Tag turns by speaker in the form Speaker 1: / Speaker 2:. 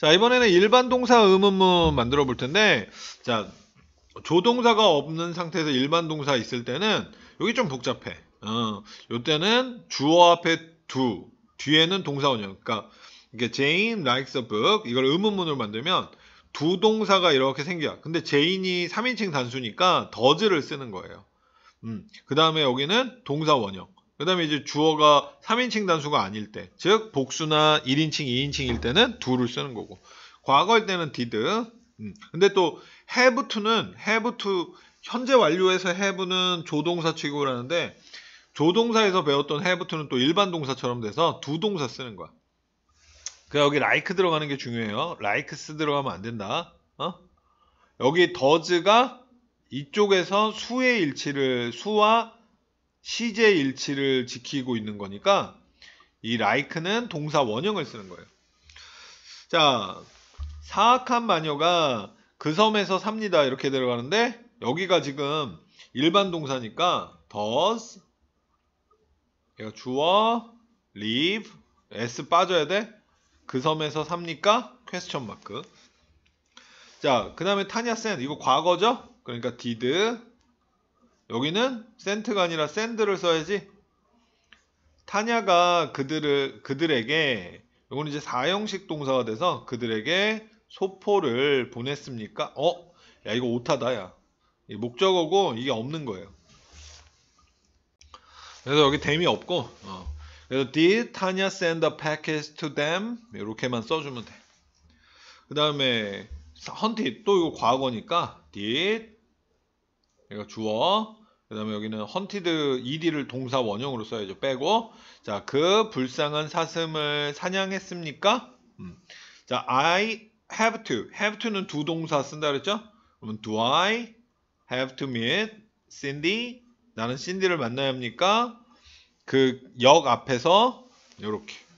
Speaker 1: 자, 이번에는 일반 동사 의문문 뭐 만들어 볼 텐데, 자, 조동사가 없는 상태에서 일반 동사 있을 때는, 여기 좀 복잡해. 어, 요때는 주어 앞에 두, 뒤에는 동사원형. 그러니까, 이게 Jane likes a book, 이걸 의문문으로 만들면, 두 동사가 이렇게 생겨. 근데 제인이 3인칭 단수니까 더즈를 쓰는 거예요. 음, 그 다음에 여기는 동사 원형. 그 다음에 이제 주어가 3인칭 단수가 아닐 때, 즉 복수나 1인칭, 2인칭일 때는 do를 쓰는 거고 과거일 때는 did. 음. 근데 또 have to는 have to 현재 완료에서 have는 조동사 취급을 하는데 조동사에서 배웠던 have to는 또 일반 동사처럼 돼서 두 동사 쓰는 거야. 그 여기 like 들어가는 게 중요해요. likes 들어가면 안 된다. 어? 여기 does가 이쪽에서 수의 일치를 수와 시제 일치를 지키고 있는 거니까 이 like는 동사 원형을 쓰는 거예요. 자, 사악한 마녀가 그 섬에서 삽니다 이렇게 들어가는데 여기가 지금 일반 동사니까 does 얘가 주어 live s 빠져야 돼? 그 섬에서 삽니까? 퀘스천 마크 자, 그 다음에 타냐 센 이거 과거죠? 그러니까 did 여기는 센트가 아니라 샌드를 써야지. 타냐가 그들을 그들에게 이건 이제 4형식 동사가 돼서 그들에게 소포를 보냈습니까? 어? 야 이거 오타다 야. 목적어고 이게 없는 거예요. 그래서 여기 댐이 없고 어. 그래서 did Tanya send a package to them? 이렇게만 써주면 돼. 그 다음에 hunted 또 이거 과거니까 did 이거 주어 그 다음에 여기는 헌티드 ed를 동사 원형으로 써야죠. 빼고 자 그 불쌍한 사슴을 사냥했습니까? 음. 자 I have to have to는 두 동사 쓴다 그랬죠? 그러면 do I have to meet Cindy? 나는 신디를 만나야 합니까? 그 역 앞에서 이렇게